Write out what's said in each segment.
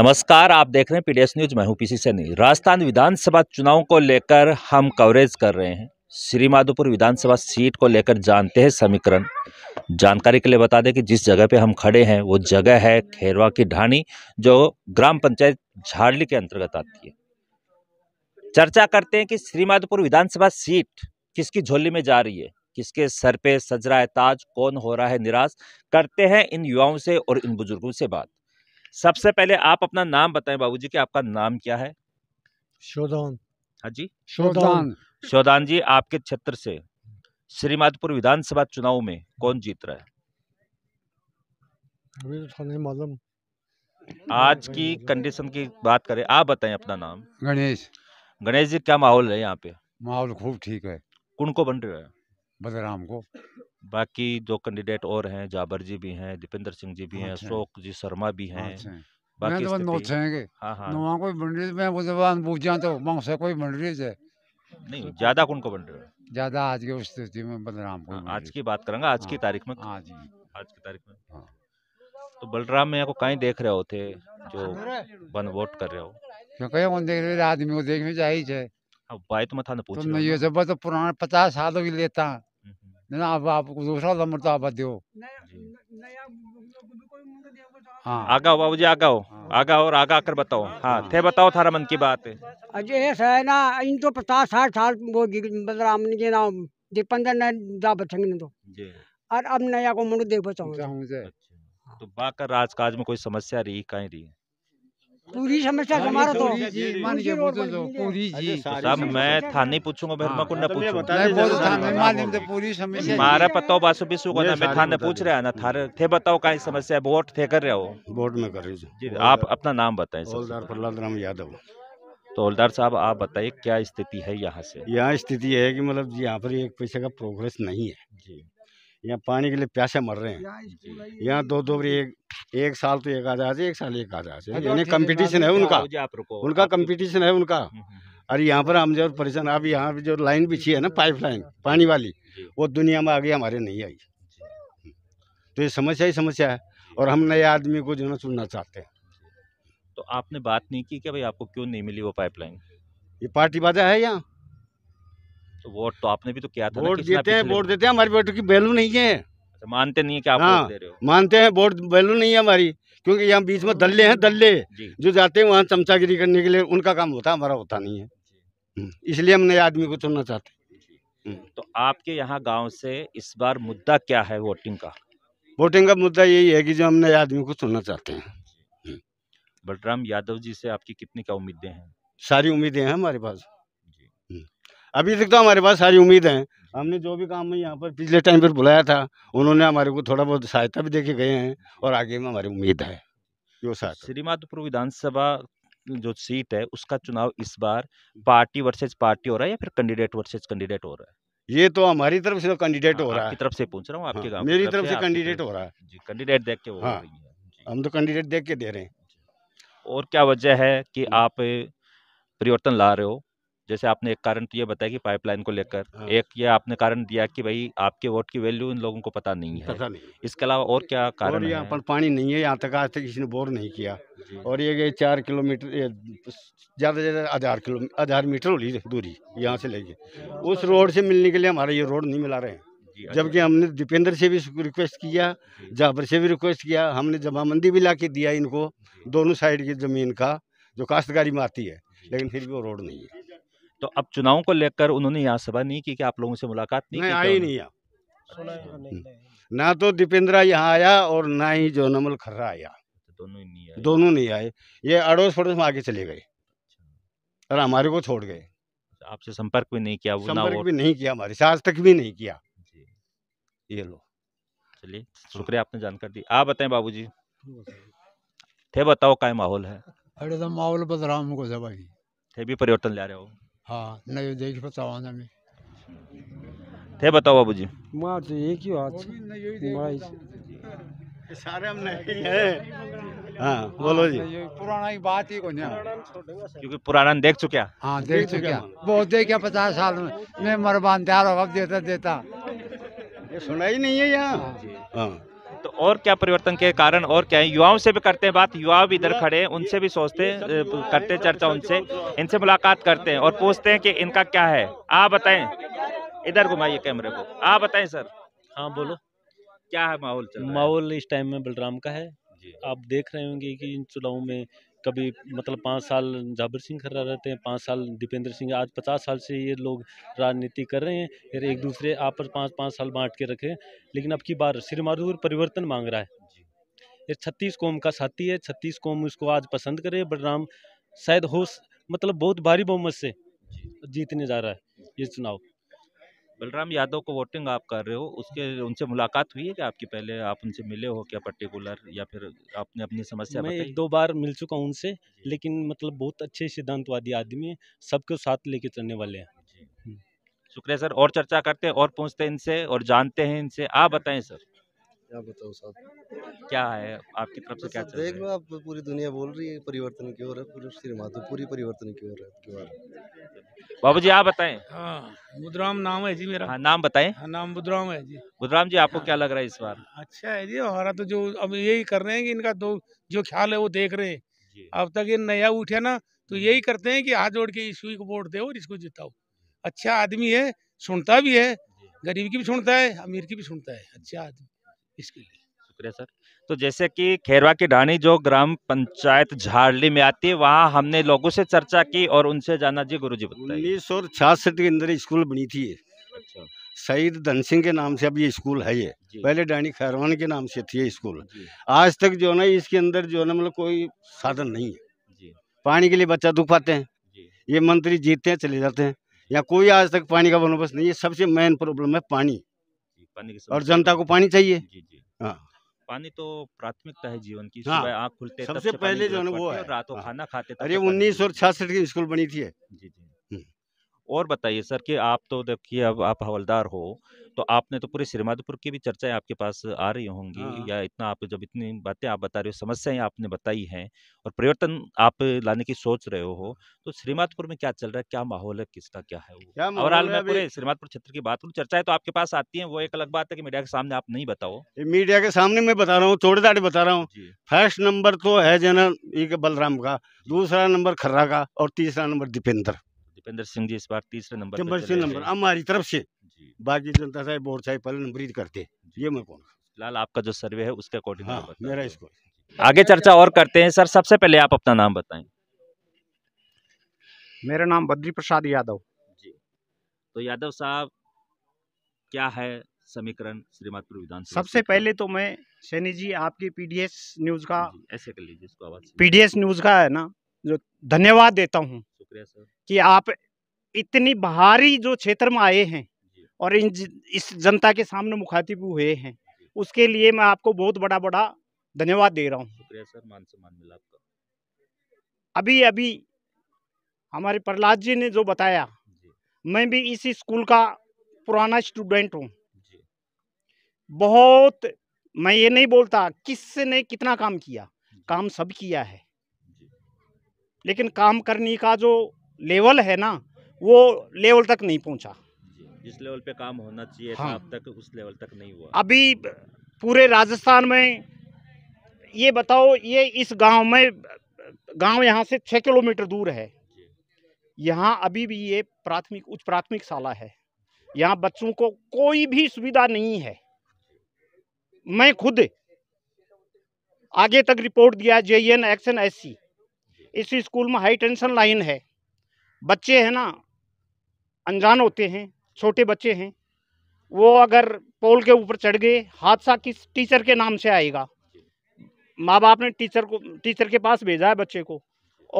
नमस्कार आप देख रहे हैं पीडीएस न्यूज मैं हूं पीसी सैनी राजस्थान विधानसभा चुनाव को लेकर हम कवरेज कर रहे हैं श्रीमाधोपुर विधानसभा सीट को लेकर जानते हैं समीकरण जानकारी के लिए बता दें कि जिस जगह पे हम खड़े हैं वो जगह है खेरवा की ढाणी जो ग्राम पंचायत झाड़ली के अंतर्गत आती है चर्चा करते हैं कि श्रीमाधोपुर विधानसभा सीट किसकी झोली में जा रही है किसके सर पे सज रहा है ताज कौन हो रहा है निराश करते हैं इन युवाओं से और इन बुजुर्गों से बात सबसे पहले आप अपना नाम बताएं बाबूजी कि आपका नाम क्या है शोधान हाँ जी शोधान शोधान जी आपके क्षेत्र से श्रीमाधपुर विधानसभा चुनाव में कौन जीत रहा है अभी तो नहीं मालूम आज की कंडीशन की बात करें आप बताएं अपना नाम गणेश गणेश जी क्या माहौल है यहाँ पे माहौल खूब ठीक है कौन को बन रहा है बदराम को बाकी जो कैंडिडेट और हैं जाबर जी भी हैं दीपेंद्र सिंह जी भी हैं अच्छा। अशोक जी शर्मा भी हैं अच्छा। बाकी तो छेंगे हाँ हाँ कोई में वो जाए तो से कोई है नहीं ज्यादा कौन को ज्यादा आज की स्थिति में बलराम को हाँ, आज की बात हाँ, करेंगे तो। आज की तारीख में आज की तारीख में तो बलराम में को कहीं देख रहे होते जो वन वोट कर रहे हो क्यों कहीं कौन देख रहे आदमी को देखने जाए अब तो तो ना पूछ ये तो पुराना पचास सालों की लेता नहीं आप आपको दूसरा नंबर तो आप दो हाँ आगा बाबू जी आगा हो हाँ। आगा और आगा आकर बताओ हाँ।, हाँ थे बताओ थारा मन की बात है अजय है ना इन तो पचास साठ साल वो बलराम के ना दीपंदर ने जा बचेंगे तो और अब नया को मुंड देख बचाऊँ अच्छा, अच्छा। तो बाकर राजकाज में कोई समस्या रही कहीं रही पूरी समस्या हमारा तो, तो पूरी जी सब मैं तो थाने पूछूंगा भरमा हाँ, को ना तो पूछूं मैं बोल थाने मालूम तो पूरी समस्या मारा पता बासु बिसु को ना मैं थाने पूछ रहा ना थारे थे बताओ कहीं समस्या है वोट थे कर रहे हो वोट में कर रही हूँ आप अपना नाम बताएं हवलदार प्रहलाद राम यादव तो हवलदार साहब आप बताइए क्या स्थिति है यहाँ से यहाँ स्थिति है कि मतलब यहाँ पर एक पैसे का प्रोग्रेस नहीं है जी यहाँ पानी के लिए प्यासे मर रहे हैं यहाँ दो दो एक एक साल तो एक आ जाते एक साल एक आ जाते हाँ, तो यानी कंपटीशन है उनका उनका कंपटीशन है उनका अरे यहाँ पर हम जो परेशान अब यहाँ जो लाइन बिछी है ना पाइप लाइन पानी वाली वो दुनिया में आगे हमारे नहीं आई तो ये समस्या ही समस्या है और हम नए आदमी को जो है चुनना चाहते हैं तो आपने बात नहीं की कि भाई आपको क्यों नहीं मिली वो पाइपलाइन ये पार्टी बाजा है यहाँ तो वोट तो आपने भी तो किया था वोट देते हैं वोट देते हैं हमारी वोट की वैल्यू नहीं है तो मानते नहीं है कि आप हाँ, दे रहे हो मानते हैं वोट वैल्यू नहीं है हमारी क्योंकि यहाँ बीच में दल्ले हैं दल्ले जो जाते हैं वहाँ चमचागिरी करने के लिए उनका काम होता है हमारा होता नहीं है हम्म, इसलिए हम नए आदमी को चुनना चाहते हैं हम्म। तो आपके यहाँ गांव से इस बार मुद्दा क्या है वोटिंग का वोटिंग का मुद्दा यही है कि जो हम नए आदमी को चुनना चाहते हैं बलराम यादव जी से आपकी कितनी क्या उम्मीदें हैं सारी उम्मीदें हैं हमारे पास अभी तक तो हमारे पास सारी उम्मीद है हमने जो भी काम में यहाँ पर पिछले टाइम पर बुलाया था उन्होंने हमारे को थोड़ा बहुत सहायता भी देके गए हैं और आगे में हमारी उम्मीद है जो सहायता विधानसभा जो सीट है उसका चुनाव इस बार पार्टी वर्सेज पार्टी हो रहा है या फिर कैंडिडेट वर्सेज कैंडिडेट हो रहा है ये तो हमारी तरफ से कैंडिडेट हाँ, हो रहा है तरफ से पूछ रहा हूँ हाँ, आपके गाँव मेरी तरफ से कैंडिडेट हो रहा है जी कैंडिडेट देख के हो हाँ, हम तो कैंडिडेट देख के दे रहे हैं और क्या वजह है कि आप परिवर्तन ला रहे हो जैसे आपने एक कारण तो ये बताया कि पाइपलाइन को लेकर हाँ। एक ये आपने कारण दिया कि भाई आपके वोट की वैल्यू इन लोगों को पता नहीं है पता नहीं इसके अलावा और क्या कारण और यहाँ पर पानी नहीं है यहाँ तक आज तक किसी ने बोर नहीं किया और ये चार किलोमीटर ज़्यादा से ज़्यादा हजार किलो हजार मीटर हो दूरी यहाँ से लेके उस अच्छा। रोड से मिलने के लिए हमारे ये रोड नहीं मिला रहे हैं अच्छा। जबकि हमने दीपेंद्र से भी रिक्वेस्ट किया जाबर से भी रिक्वेस्ट किया हमने मंदी भी ला के दिया इनको दोनों साइड की ज़मीन का जो काश्तकारी में आती है लेकिन फिर भी वो रोड नहीं है तो अब चुनाव को लेकर उन्होंने यहाँ सभा नहीं की कि आप लोगों से मुलाकात नहीं, आई नहीं आप हम्म। ना तो दीपेंद्रा यहाँ आया और ना ही जो नमल खर्रा आया तो दोनों नहीं आए ये अड़ोस पड़ोस में आगे चले गए अच्छा। और हमारे को छोड़ गए आपसे संपर्क भी नहीं किया संपर्क भी नहीं किया हमारे साथ तक भी नहीं किया ये लो चलिए हाँ। शुक्रिया आपने जानकारी दी आप बताएं बाबूजी थे बताओ क्या माहौल है अरे तो माहौल बदराम को सभा थे भी परिवर्तन ला रहे हो हाँ नहीं देख बताओ थे बताओ बाबू जी तो सारे हम नहीं है हाँ बोलो जी पुराना ही बात ही को क्योंकि पुराना देख चुके हाँ देख चुके बहुत देख क्या पचास साल में मैं मरबान तैयार देता देता ये सुना ही नहीं है यहाँ हाँ। हाँ। तो और क्या परिवर्तन के कारण और क्या है युवाओं से भी करते हैं बात युवा भी इधर खड़े हैं उनसे भी सोचते करते चर्चा उनसे इनसे मुलाकात करते हैं और पूछते हैं कि इनका क्या है आप बताएं इधर घुमाइए कैमरे को आप बताएं सर हाँ बोलो क्या है माहौल माहौल इस टाइम में बलराम का है आप देख रहे होंगे कि इन चुनाव में कभी मतलब पाँच साल जाबिर सिंह खर्रा रहते हैं पाँच साल दीपेंद्र सिंह आज पचास साल से ये लोग राजनीति कर रहे हैं फिर एक दूसरे आपस पाँच पाँच साल बांट के रखे लेकिन अब की बार श्री मारूर परिवर्तन मांग रहा है ये छत्तीस कौम का साथी है छत्तीस कौम उसको आज पसंद करे बलराम शायद हो मतलब बहुत भारी बहुमत से जीतने जा रहा है ये चुनाव बलराम यादव को वोटिंग आप कर रहे हो उसके उनसे मुलाकात हुई है कि आपकी पहले आप उनसे मिले हो क्या पर्टिकुलर या फिर आपने अपनी समस्या मैं एक दो बार मिल चुका हूँ उनसे लेकिन मतलब बहुत अच्छे सिद्धांतवादी आदमी है सबको साथ लेके चलने वाले हैं हम्म। शुक्रिया सर और चर्चा करते हैं और पूछते हैं इनसे और जानते हैं इनसे आप बताएं सर क्या बताओ साहब क्या है आपकी तरफ से तो क्या देख लो आप पूरी दुनिया बोल रही है परिवर्तन की ओर है पूरी श्री माधो पूरी परिवर्तन की ओर है बाबू जी आप बताए बुधराम हाँ, नाम है जी मेरा हाँ, नाम बताए हाँ, नाम बुधराम है जी बुधराम जी आपको हाँ, क्या लग रहा है इस बार अच्छा है जी हमारा तो जो अब यही कर रहे हैं कि इनका दो जो ख्याल है वो देख रहे हैं अब तक ये नया उठे ना तो हम्म। यही करते हैं कि हाथ जोड़ के इस को वोट दे और इसको जिताओ अच्छा आदमी है सुनता भी है गरीब की भी सुनता है अमीर की भी सुनता है अच्छा आदमी इसके लिए शुक्रिया सर तो जैसे कि खेरवा की ढाणी जो ग्राम पंचायत झाड़ली में आती है वहाँ हमने लोगों से चर्चा की और उनसे जाना जी गुरु जी उन्नीस सौ छियासठ के अंदर स्कूल बनी थी अच्छा शहीद धन सिंह के नाम से अब ये स्कूल है ये पहले डैनी खैरवान के नाम से थी ये स्कूल आज तक जो ना इसके अंदर जो ना मतलब कोई साधन नहीं है पानी के लिए बच्चा दुख पाते हैं ये मंत्री जीतते हैं चले जाते हैं या कोई आज तक पानी का बंदोबस्त नहीं है सबसे मेन प्रॉब्लम है पानी और जनता को पानी चाहिए हाँ पानी तो प्राथमिकता है जीवन की हाँ, सुबह आँख खुलते सबसे पहले जो है वो है रातों हाँ। खाना खाते अरे उन्नीस सौ छियासठ की स्कूल बनी थी जी जी और बताइए सर कि आप तो देखिए अब आप हवलदार हो तो आपने तो पूरे श्रीमाधोपुर की भी चर्चाएं आपके पास आ रही होंगी हाँ। या इतना आप जब इतनी बातें आप बता रहे हो समस्याएं आपने बताई हैं और परिवर्तन आप लाने की सोच रहे हो तो श्रीमाधपुर में क्या चल रहा है क्या माहौल है किसका क्या है और ओवरऑल में पूरे श्रीमाधपुर क्षेत्र की बात करूँ चर्चाएं तो आपके पास आती है वो एक अलग बात है कि मीडिया के सामने आप नहीं बताओ मीडिया के सामने मैं बता रहा हूँ थोड़े दाड़े बता रहा हूँ फर्स्ट नंबर तो है जनरल बलराम का दूसरा नंबर खर्रा का और तीसरा नंबर दीपेंद्र भूपेंद्र सिंह जी इस बार तीसरे नंबर नंबर से नंबर हमारी तरफ से बाकी जनता साहब बोर्ड साहब पहले नंबर ही करते ये मैं कौन फिलहाल आपका जो सर्वे है उसके अकॉर्डिंग हाँ, मेरा इसको आगे चर्चा और करते हैं सर सबसे पहले आप अपना नाम बताए मेरा नाम बद्री प्रसाद यादव जी तो यादव साहब क्या है समीकरण श्रीमतपुर विधान सबसे पहले तो मैं सैनी जी आपकी पीडीएस न्यूज का ऐसे कर लीजिए इसको आवाज पीडीएस न्यूज का है ना जो धन्यवाद देता हूँ शुक्रिया सर कि आप इतनी भारी जो क्षेत्र में आए हैं और इन इस जनता के सामने मुखातिब हुए हैं उसके लिए मैं आपको बहुत बड़ा बड़ा धन्यवाद दे रहा हूँ शुक्रिया सर मान सम्मान मिला आपका अभी अभी हमारे प्रहलाद जी ने जो बताया मैं भी इस स्कूल का पुराना स्टूडेंट हूँ बहुत मैं ये नहीं बोलता किसने कितना काम किया काम सब किया है लेकिन काम करने का जो लेवल है ना वो लेवल तक नहीं पहुंचा जिस लेवल पे काम होना चाहिए हाँ। अब तक उस लेवल तक नहीं हुआ अभी पूरे राजस्थान में ये बताओ ये इस गांव में गांव यहाँ से छः किलोमीटर दूर है यहाँ अभी भी ये प्राथमिक उच्च प्राथमिक शाला है यहाँ बच्चों को कोई भी सुविधा नहीं है मैं खुद आगे तक रिपोर्ट दिया जे एन एक्शन एस इस स्कूल में हाई टेंशन लाइन है बच्चे हैं ना अनजान होते हैं छोटे बच्चे हैं वो अगर पोल के ऊपर चढ़ गए हादसा किस टीचर के नाम से आएगा माँ बाप ने टीचर को टीचर के पास भेजा है बच्चे को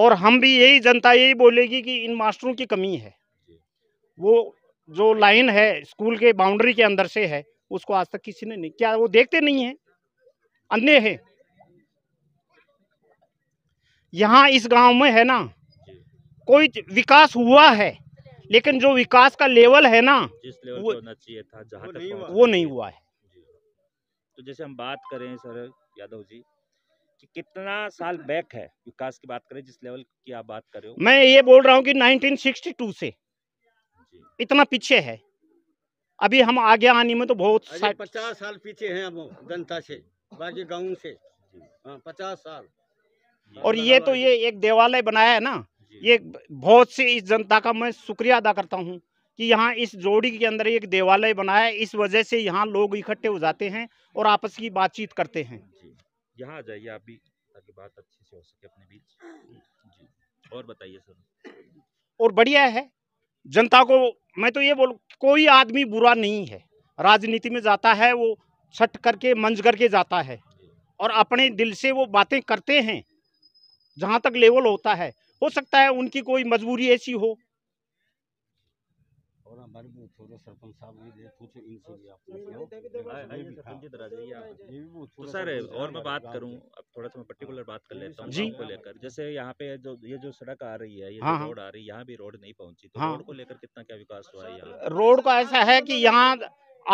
और हम भी यही जनता यही बोलेगी कि इन मास्टरों की कमी है वो जो लाइन है स्कूल के बाउंड्री के अंदर से है उसको आज तक किसी ने नहीं क्या वो देखते नहीं है अन्य है यहाँ इस गांव में है ना कोई विकास हुआ है लेकिन जो विकास का लेवल है ना जिस लेवल वो, होना चाहिए था जहाँ तक नहीं वो नहीं हुआ है तो जैसे हम बात करें सर यादव जी कि कितना साल बैक है विकास की बात करें जिस लेवल की आप बात कर रहे हो मैं ये बोल रहा हूँ कि 1962 से इतना पीछे है अभी हम आगे आने में तो बहुत साल पचास साल पीछे है जनता से बाकी गाँव से हाँ, पचास साल और ये तो ये एक देवालय बनाया है ना ये बहुत सी इस जनता का मैं शुक्रिया अदा करता हूँ कि यहाँ इस जोड़ी के अंदर एक देवालय बनाया इस वजह से यहाँ लोग इकट्ठे हो जाते हैं और आपस की बातचीत करते हैं यहाँ आ जाइए आप भी ताकि बात अच्छे से हो सके अपने बीच और बताइए सर और बढ़िया है जनता को मैं तो ये बोल कोई आदमी बुरा नहीं है राजनीति में जाता है वो छट करके मंज करके जाता है और अपने दिल से वो बातें करते हैं जहाँ तक लेवल होता है हो सकता है उनकी कोई मजबूरी ऐसी हो सर और मैं बात करूं अब थोड़ा सा मैं पर्टिकुलर बात कर लेता हूं जी को लेकर जैसे यहां पे जो ये जो सड़क आ रही है ये हाँ, रोड आ रही है यहाँ भी रोड नहीं पहुंची तो हाँ, रोड को लेकर कितना क्या विकास हुआ है यहाँ रोड का ऐसा है कि यहाँ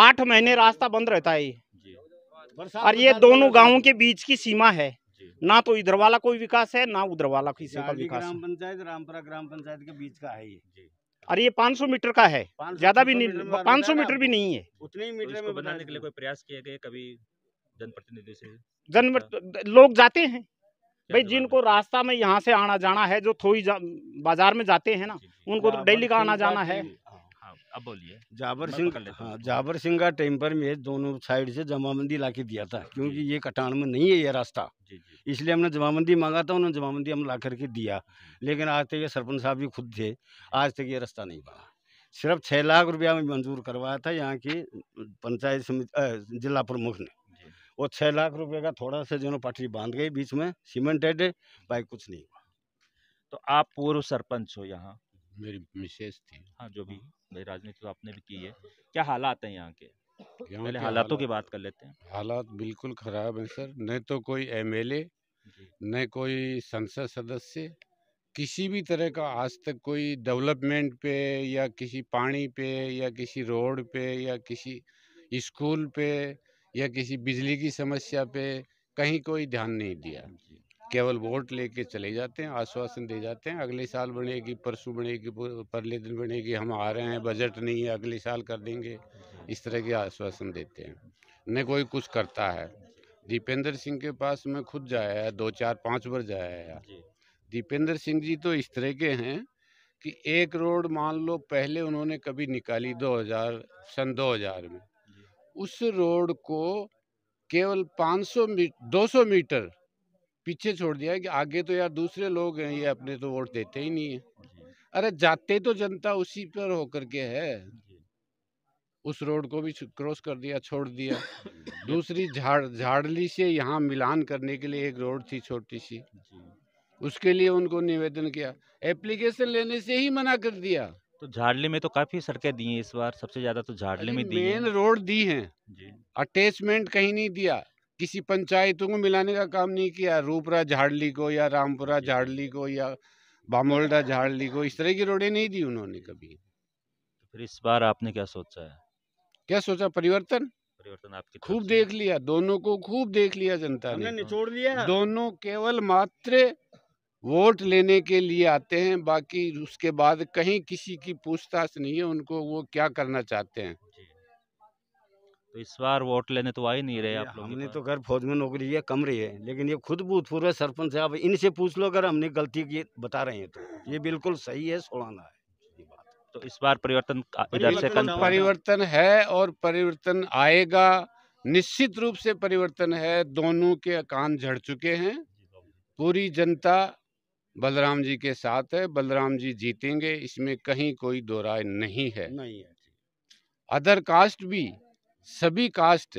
आठ महीने रास्ता बंद रहता है और ये दोनों गाँव के बीच की सीमा है ना तो इधर वाला कोई विकास है ना उधर वाला किसी का विकास ग्राम पंचायत रामपुरा ग्राम पंचायत के बीच का है ये और ये 500 मीटर का है ज्यादा भी नहीं पाँच मीटर भी नहीं है उतने ही तो मीटर में बनाने के लिए कोई प्रयास किए गए कभी जनप्रतिनिधि से जन लोग जाते हैं भाई जिनको रास्ता में यहाँ से आना जाना है जो थोड़ी बाजार में जाते हैं ना उनको तो डेली का आना जाना है अब बोलिए जाबर सिंह हाँ जाबर सिंह का टेम्पर में दोनों साइड से जमाबंदी ला के दिया था क्योंकि ये कटान में नहीं है ये रास्ता इसलिए हमने जमाबंदी मांगा था उन्होंने जमाबंदी हम ला करके दिया लेकिन आज तक ये सरपंच साहब भी खुद थे आज तक ये रास्ता नहीं बना सिर्फ छः लाख रुपया में मंजूर करवाया था यहाँ की पंचायत समिति जिला प्रमुख ने वो छः लाख रुपये का थोड़ा सा जो पटरी बांध गई बीच में सीमेंटेड भाई कुछ नहीं हुआ तो आप पूर्व सरपंच हो यहाँ मेरी मिसेज थी हाँ जो भी हाँ। भाई राजनीति तो आपने भी की है हाँ। क्या हालात हैं यहाँ के पहले हालातों की बात कर लेते हैं हालात बिल्कुल ख़राब हैं सर न तो कोई एमएलए न कोई संसद सदस्य किसी भी तरह का आज तक कोई डेवलपमेंट पे या किसी पानी पे या किसी रोड पे या किसी स्कूल पे या किसी बिजली की समस्या पे कहीं कोई ध्यान नहीं दिया केवल वोट लेके चले जाते हैं आश्वासन दे जाते हैं अगले साल बनेगी परसों बनेगी परले दिन बनेगी हम आ रहे हैं बजट नहीं है अगले साल कर देंगे इस तरह के आश्वासन देते हैं न कोई कुछ करता है दीपेंद्र सिंह के पास मैं खुद जाया है दो चार पाँच बार जाया है दीपेंद्र सिंह जी तो इस तरह के हैं कि एक रोड मान लो पहले उन्होंने कभी निकाली 2000 सन 2000 में उस रोड को केवल 500 मीटर 200 मीटर पीछे छोड़ दिया कि आगे तो यार दूसरे लोग हैं ये अपने तो वोट देते ही नहीं है अरे जाते तो जनता उसी पर होकर के है उस रोड को भी क्रॉस कर दिया छोड़ दिया दूसरी झाड़ झाड़ली से यहाँ मिलान करने के लिए एक रोड थी छोटी सी उसके लिए उनको निवेदन किया एप्लीकेशन लेने से ही मना कर दिया तो झाड़ली में तो काफी सड़कें दी हैं इस बार सबसे ज्यादा तो झाड़ली में दी मेन रोड दी है अटैचमेंट कहीं नहीं दिया किसी पंचायतों को मिलाने का काम नहीं किया रूपरा झाड़ली को या रामपुरा झाड़ली को या बामोल्डा हाँ। झाड़ली को इस तरह की रोडें नहीं दी उन्होंने कभी तो फिर इस बार आपने क्या सोचा है क्या सोचा परिवर्तन परिवर्तन खूब देख लिया दोनों को खूब देख लिया जनता ने निचोड़ लिया दोनों केवल मात्र वोट लेने के लिए आते हैं बाकी उसके बाद कहीं किसी की पूछताछ नहीं है उनको वो क्या करना चाहते हैं तो इस बार वोट लेने तो आ ही नहीं रहे आप लोग हमने तो घर फौज में नौकरी है कम रही है लेकिन ये खुद भूतपूर्व सरपंच है आप इनसे पूछ लो अगर हमने गलती की बता रहे हैं तो ये बिल्कुल सही है सोलाना है तो इस बार परिवर्तन इधर से कम परिवर्तन है और परिवर्तन आएगा निश्चित रूप से परिवर्तन है दोनों के कान झड़ चुके हैं पूरी जनता बलराम जी के साथ है बलराम जी जीतेंगे इसमें कहीं कोई दो राय नहीं है नहीं है अदर कास्ट भी सभी कास्ट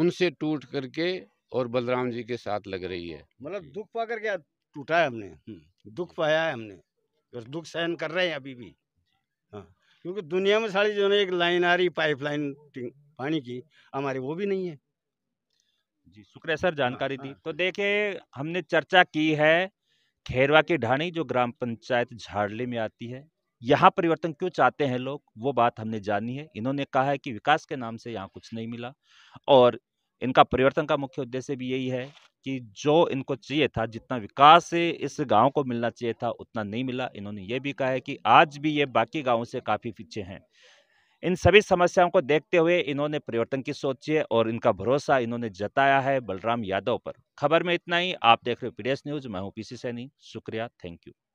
उनसे टूट करके और बलराम जी के साथ लग रही है मतलब दुख पा करके टूटा है हमने हम्म। दुख पाया है हमने और दुख सहन कर रहे हैं अभी भी हाँ क्योंकि दुनिया में सारी जो है एक लाइन आ रही पाइप लाइन पानी की हमारी वो भी नहीं है जी शुक्रिया सर जानकारी हाँ, दी हाँ। तो देखिए हमने चर्चा की है खेरवा की ढाणी जो ग्राम पंचायत झाड़ली में आती है यहाँ परिवर्तन क्यों चाहते हैं लोग वो बात हमने जानी है इन्होंने कहा है कि विकास के नाम से यहाँ कुछ नहीं मिला और इनका परिवर्तन का मुख्य उद्देश्य भी यही है कि जो इनको चाहिए था जितना विकास इस गांव को मिलना चाहिए था उतना नहीं मिला इन्होंने ये भी कहा है कि आज भी ये बाकी गाँव से काफ़ी पीछे हैं इन सभी समस्याओं को देखते हुए इन्होंने परिवर्तन की सोची है और इनका भरोसा इन्होंने जताया है बलराम यादव पर खबर में इतना ही आप देख रहे हो पी न्यूज मैं हूँ पीसी सैनी शुक्रिया थैंक यू